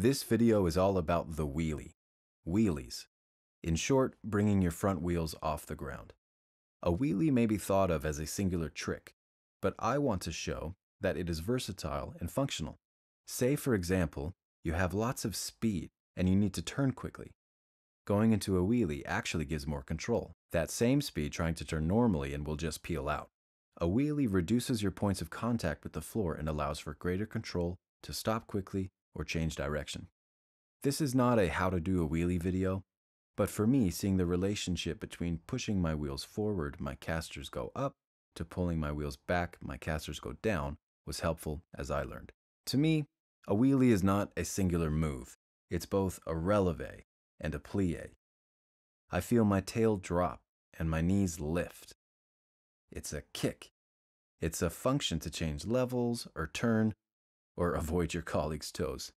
This video is all about the wheelie, wheelies. In short, bringing your front wheels off the ground. A wheelie may be thought of as a singular trick, but I want to show that it is versatile and functional. Say, for example, you have lots of speed and you need to turn quickly. Going into a wheelie actually gives more control. That same speed trying to turn normally and will just peel out. A wheelie reduces your points of contact with the floor and allows for greater control to stop quickly or change direction. This is not a how to do a wheelie video, but for me, seeing the relationship between pushing my wheels forward, my casters go up, to pulling my wheels back, my casters go down, was helpful as I learned. To me, a wheelie is not a singular move, it's both a releve and a plie. I feel my tail drop and my knees lift. It's a kick. It's a function to change levels or turn or avoid your colleagues' toes.